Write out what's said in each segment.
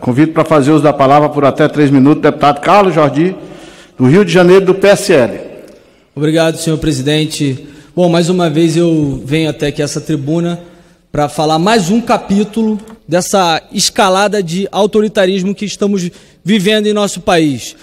Convido para fazer uso da palavra por até três minutos o deputado Carlos Jordi, do Rio de Janeiro, do PSL. Obrigado, senhor presidente. Bom, mais uma vez eu venho até aqui essa tribuna para falar mais um capítulo dessa escalada de autoritarismo que estamos vivendo em nosso país.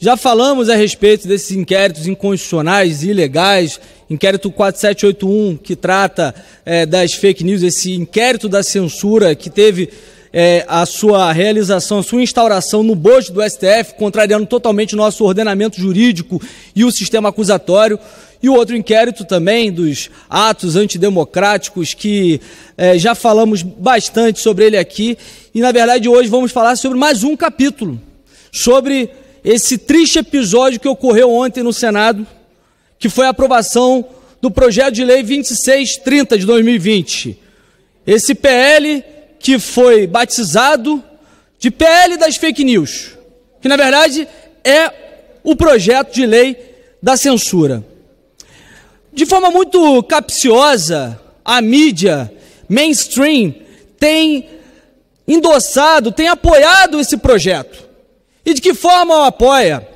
Já falamos a respeito desses inquéritos inconstitucionais e ilegais, inquérito 4781, que trata é, das fake news, esse inquérito da censura que teve é, a sua realização, a sua instauração no bojo do STF, contrariando totalmente o nosso ordenamento jurídico e o sistema acusatório. E o outro inquérito também dos atos antidemocráticos, que é, já falamos bastante sobre ele aqui. E, na verdade, hoje vamos falar sobre mais um capítulo, sobre esse triste episódio que ocorreu ontem no Senado, que foi a aprovação do projeto de lei 2630 de 2020. Esse PL que foi batizado de PL das fake news, que na verdade é o projeto de lei da censura. De forma muito capciosa, a mídia mainstream tem endossado, tem apoiado esse projeto. E de que forma o apoia?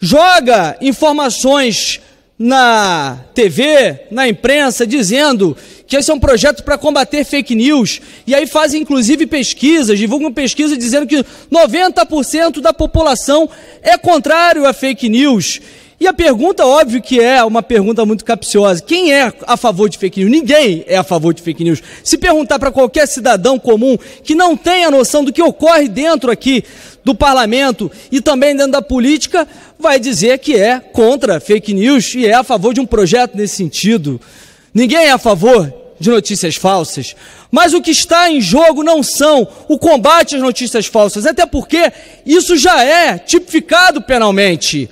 Joga informações na TV, na imprensa, dizendo que esse é um projeto para combater fake news, e aí fazem inclusive pesquisas, divulgam pesquisas dizendo que 90% da população é contrário a fake news. E a pergunta, óbvio que é uma pergunta muito capciosa. Quem é a favor de fake news? Ninguém é a favor de fake news. Se perguntar para qualquer cidadão comum que não tem a noção do que ocorre dentro aqui do parlamento e também dentro da política, vai dizer que é contra fake news e é a favor de um projeto nesse sentido. Ninguém é a favor de notícias falsas, mas o que está em jogo não são o combate às notícias falsas, até porque isso já é tipificado penalmente.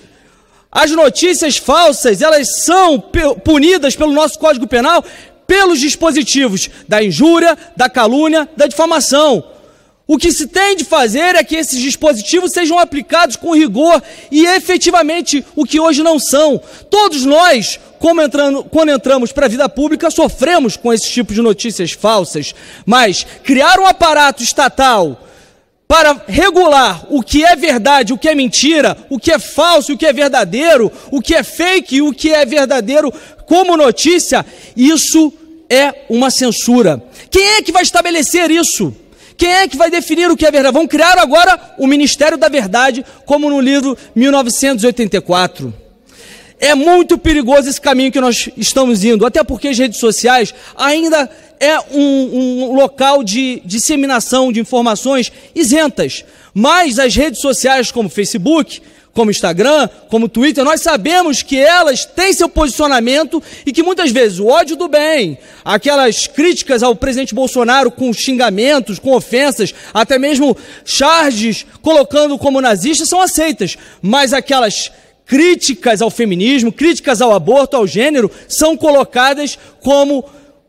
As notícias falsas, elas são punidas pelo nosso Código Penal pelos dispositivos da injúria, da calúnia, da difamação. O que se tem de fazer é que esses dispositivos sejam aplicados com rigor e efetivamente o que hoje não são. Todos nós, entrando, quando entramos para a vida pública, sofremos com esse tipo de notícias falsas. Mas criar um aparato estatal para regular o que é verdade, o que é mentira, o que é falso, o que é verdadeiro, o que é fake e o que é verdadeiro como notícia, isso é uma censura. Quem é que vai estabelecer isso? Quem é que vai definir o que é verdade? Vão criar agora o Ministério da Verdade, como no livro 1984. É muito perigoso esse caminho que nós estamos indo, até porque as redes sociais ainda é um, um, local de disseminação de informações isentas. Mas as redes sociais como Facebook, como Instagram, como Twitter, nós sabemos que elas têm seu posicionamento e que muitas vezes o ódio do bem, aquelas críticas ao presidente Bolsonaro com xingamentos, com ofensas, até mesmo charges colocando como nazista são aceitas, mas aquelas críticas ao feminismo, críticas ao aborto, ao gênero, são colocadas como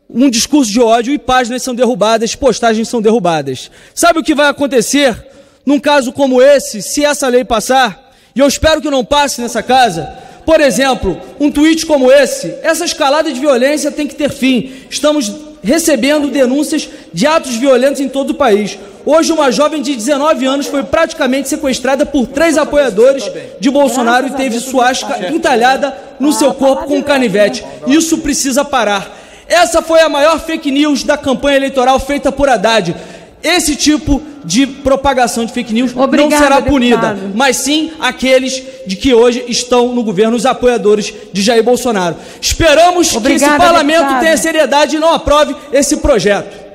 um discurso de ódio e páginas são derrubadas, postagens são derrubadas. Sabe o que vai acontecer num caso como esse, se essa lei passar? E eu espero que não passe nessa casa. Por exemplo, um tweet como esse. Essa escalada de violência tem que ter fim. Estamos recebendo denúncias de atos violentos em todo o país. Hoje, uma jovem de 19 anos foi praticamente sequestrada por três apoiadores de Bolsonaro e teve suasca entalhada no seu corpo com um canivete. Isso precisa parar. Essa foi a maior fake news da campanha eleitoral feita por Haddad. Esse tipo de propagação de fake news Obrigada, não será punida, deputado. mas sim aqueles de que hoje estão no governo, os apoiadores de Jair Bolsonaro. Esperamos Obrigada, que esse parlamento deputado. tenha seriedade e não aprove esse projeto.